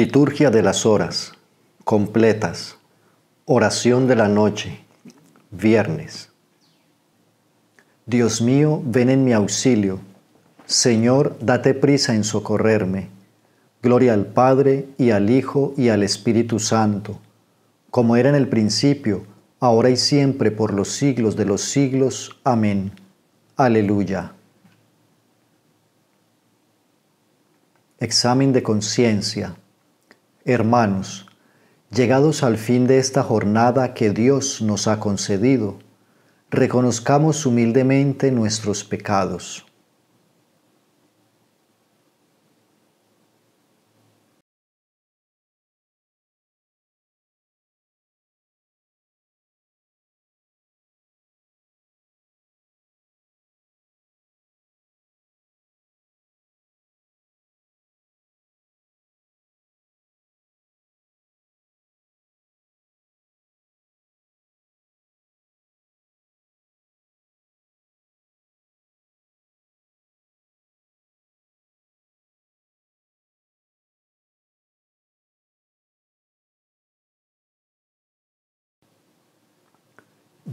Liturgia de las horas completas. Oración de la noche. Viernes. Dios mío, ven en mi auxilio. Señor, date prisa en socorrerme. Gloria al Padre y al Hijo y al Espíritu Santo, como era en el principio, ahora y siempre, por los siglos de los siglos. Amén. Aleluya. Examen de conciencia. Hermanos, llegados al fin de esta jornada que Dios nos ha concedido, reconozcamos humildemente nuestros pecados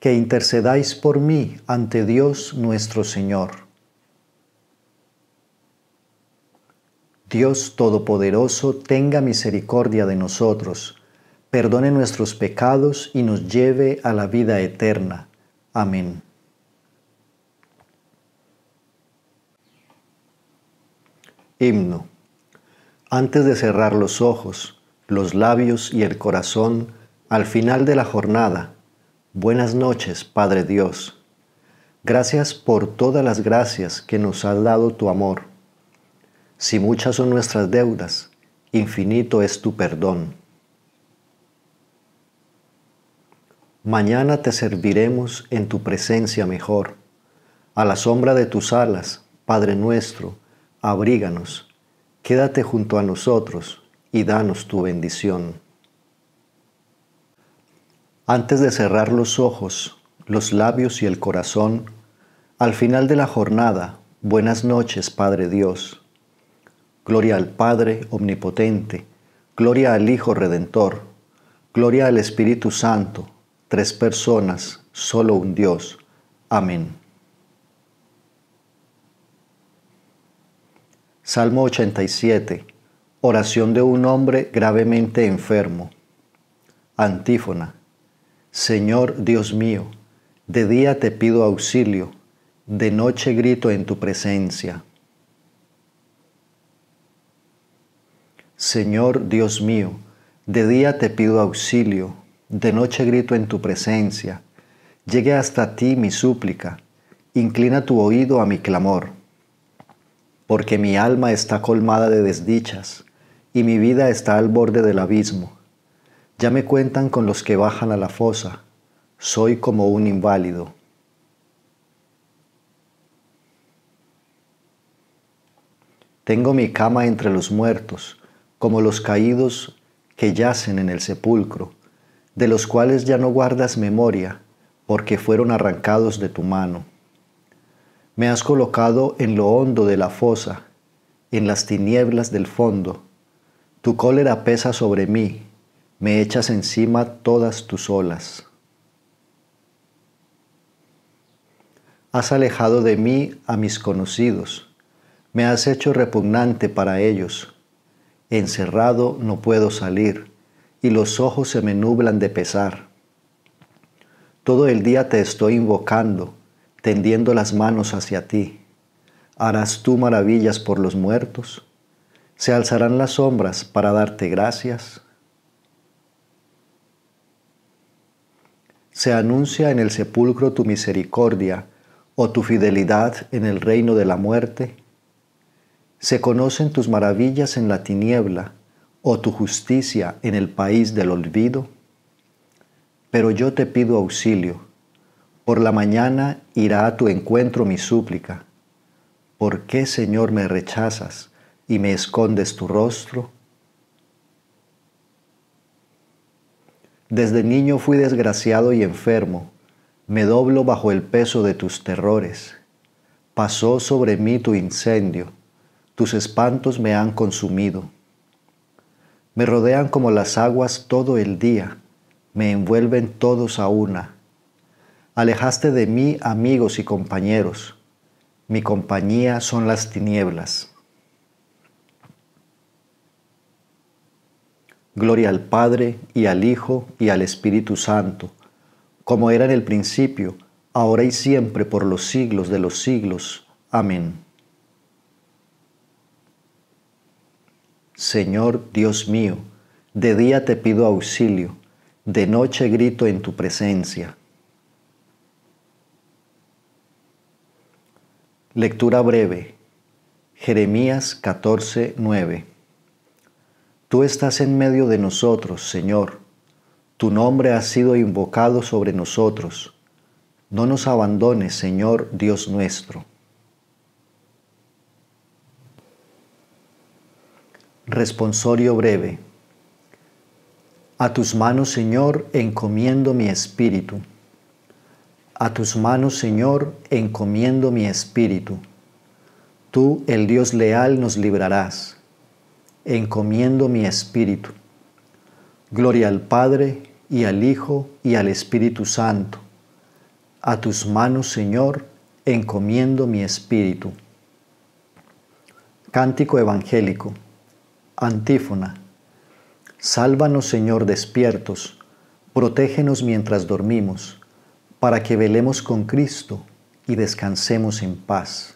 que intercedáis por mí ante Dios nuestro Señor. Dios Todopoderoso tenga misericordia de nosotros, perdone nuestros pecados y nos lleve a la vida eterna. Amén. Himno. Antes de cerrar los ojos, los labios y el corazón, al final de la jornada, Buenas noches, Padre Dios. Gracias por todas las gracias que nos has dado tu amor. Si muchas son nuestras deudas, infinito es tu perdón. Mañana te serviremos en tu presencia mejor. A la sombra de tus alas, Padre nuestro, abríganos. Quédate junto a nosotros y danos tu bendición. Antes de cerrar los ojos, los labios y el corazón, al final de la jornada, buenas noches, Padre Dios. Gloria al Padre Omnipotente, gloria al Hijo Redentor, gloria al Espíritu Santo, tres personas, solo un Dios. Amén. Salmo 87. Oración de un hombre gravemente enfermo. Antífona. Señor Dios mío, de día te pido auxilio, de noche grito en tu presencia. Señor Dios mío, de día te pido auxilio, de noche grito en tu presencia. Llegue hasta ti mi súplica, inclina tu oído a mi clamor, porque mi alma está colmada de desdichas y mi vida está al borde del abismo. Ya me cuentan con los que bajan a la fosa. Soy como un inválido. Tengo mi cama entre los muertos, como los caídos que yacen en el sepulcro, de los cuales ya no guardas memoria, porque fueron arrancados de tu mano. Me has colocado en lo hondo de la fosa, en las tinieblas del fondo. Tu cólera pesa sobre mí, me echas encima todas tus olas. Has alejado de mí a mis conocidos, me has hecho repugnante para ellos. Encerrado no puedo salir, y los ojos se me nublan de pesar. Todo el día te estoy invocando, tendiendo las manos hacia ti. ¿Harás tú maravillas por los muertos? ¿Se alzarán las sombras para darte gracias? se anuncia en el sepulcro tu misericordia o tu fidelidad en el reino de la muerte? ¿Se conocen tus maravillas en la tiniebla o tu justicia en el país del olvido? Pero yo te pido auxilio. Por la mañana irá a tu encuentro mi súplica. ¿Por qué, Señor, me rechazas y me escondes tu rostro? Desde niño fui desgraciado y enfermo. Me doblo bajo el peso de tus terrores. Pasó sobre mí tu incendio. Tus espantos me han consumido. Me rodean como las aguas todo el día. Me envuelven todos a una. Alejaste de mí amigos y compañeros. Mi compañía son las tinieblas. Gloria al Padre y al Hijo y al Espíritu Santo, como era en el principio, ahora y siempre, por los siglos de los siglos. Amén. Señor Dios mío, de día te pido auxilio, de noche grito en tu presencia. Lectura breve. Jeremías 14, Tú estás en medio de nosotros, Señor. Tu nombre ha sido invocado sobre nosotros. No nos abandones, Señor Dios nuestro. Responsorio breve. A tus manos, Señor, encomiendo mi espíritu. A tus manos, Señor, encomiendo mi espíritu. Tú, el Dios leal, nos librarás encomiendo mi espíritu. Gloria al Padre y al Hijo y al Espíritu Santo. A tus manos, Señor, encomiendo mi espíritu. Cántico Evangélico. Antífona. Sálvanos, Señor, despiertos, protégenos mientras dormimos, para que velemos con Cristo y descansemos en paz.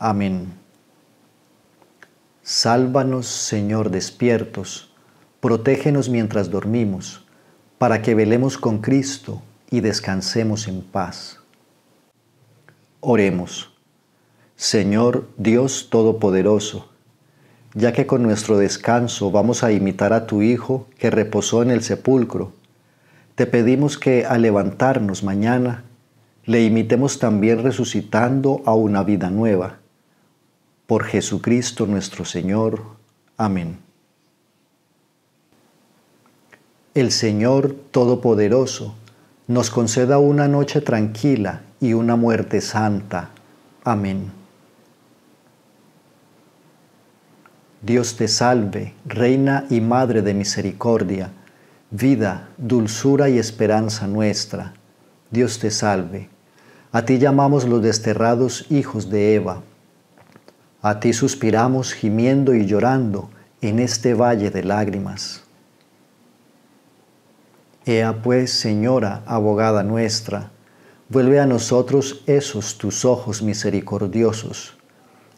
Amén. Sálvanos, Señor, despiertos, protégenos mientras dormimos, para que velemos con Cristo y descansemos en paz. Oremos. Señor Dios Todopoderoso, ya que con nuestro descanso vamos a imitar a tu Hijo que reposó en el sepulcro, te pedimos que al levantarnos mañana, le imitemos también resucitando a una vida nueva por Jesucristo nuestro Señor. Amén. El Señor Todopoderoso nos conceda una noche tranquila y una muerte santa. Amén. Dios te salve, Reina y Madre de Misericordia, vida, dulzura y esperanza nuestra. Dios te salve. A ti llamamos los desterrados hijos de Eva a ti suspiramos gimiendo y llorando en este valle de lágrimas. Ea pues, Señora, abogada nuestra, vuelve a nosotros esos tus ojos misericordiosos,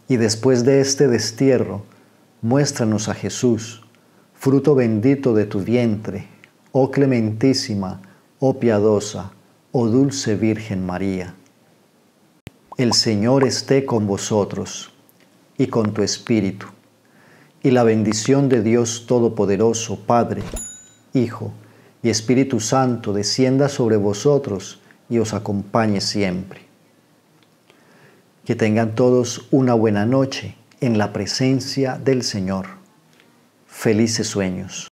y después de este destierro, muéstranos a Jesús, fruto bendito de tu vientre, oh clementísima, oh piadosa, oh dulce Virgen María. El Señor esté con vosotros y con tu espíritu. Y la bendición de Dios Todopoderoso, Padre, Hijo y Espíritu Santo, descienda sobre vosotros y os acompañe siempre. Que tengan todos una buena noche en la presencia del Señor. Felices sueños.